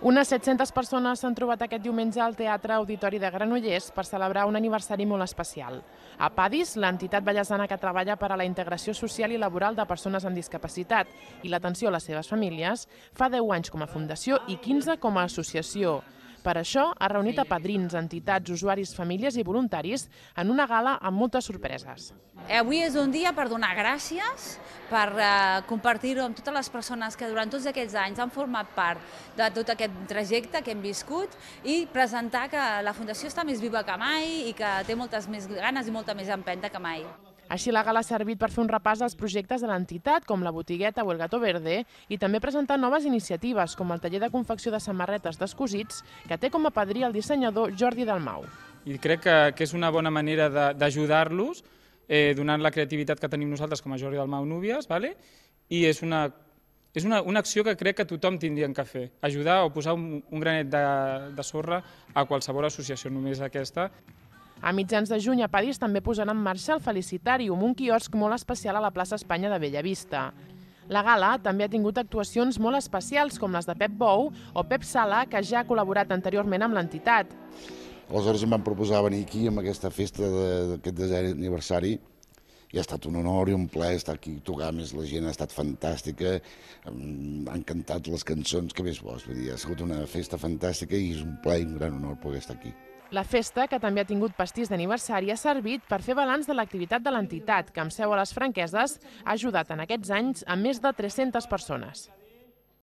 Unes 700 persones s'han trobat aquest diumenge al Teatre Auditori de Granollers per celebrar un aniversari molt especial. A Padis, l'entitat ballesana que treballa per a la integració social i laboral de persones amb discapacitat i l'atenció a les seves famílies, fa 10 anys com a fundació i 15 com a associació. Per això ha reunit a padrins, entitats, usuaris, famílies i voluntaris en una gala amb moltes sorpreses. Eh, avui és un dia per donar gràcies, per eh, compartir-ho amb totes les persones que durant tots aquests anys han format part de tot aquest trajecte que hem viscut i presentar que la Fundació està més viva que mai i que té moltes més ganes i molta més empenta que mai. Així la gala ha servit per fer un repàs dels projectes de l'entitat, com la botigueta o el Gato Verde, i també presentar noves iniciatives, com el taller de confecció de samarretes d'escosits, que té com a padrí el dissenyador Jordi Dalmau. I crec que, que és una bona manera d'ajudar-los, eh, donant la creativitat que tenim nosaltres com a Jordi Dalmau Núvies, vale? i és una és una, una acció que crec que tothom tindria que fer, ajudar o posar un, un granet de, de sorra a qualsevol associació, només aquesta. A mitjans de juny a París també posaran en marxa el Felicitarium, un quiosc molt especial a la plaça Espanya de Bellavista. La gala també ha tingut actuacions molt especials com les de Pep Bou o Pep Sala, que ja ha col·laborat anteriorment amb l'entitat. Aleshores em van proposar venir aquí amb aquesta festa d'aquest desè aniversari i ha estat un honor i un plaer estar aquí tocar més la gent, ha estat fantàstica, han cantat les cançons, que més vols, dir, ha sigut una festa fantàstica i és un plaer i un gran honor poder estar aquí. La festa, que també ha tingut pastís d'aniversari, ha servit per fer balanç de l'activitat de l'entitat, que amb seu a les franqueses ha ajudat en aquests anys a més de 300 persones.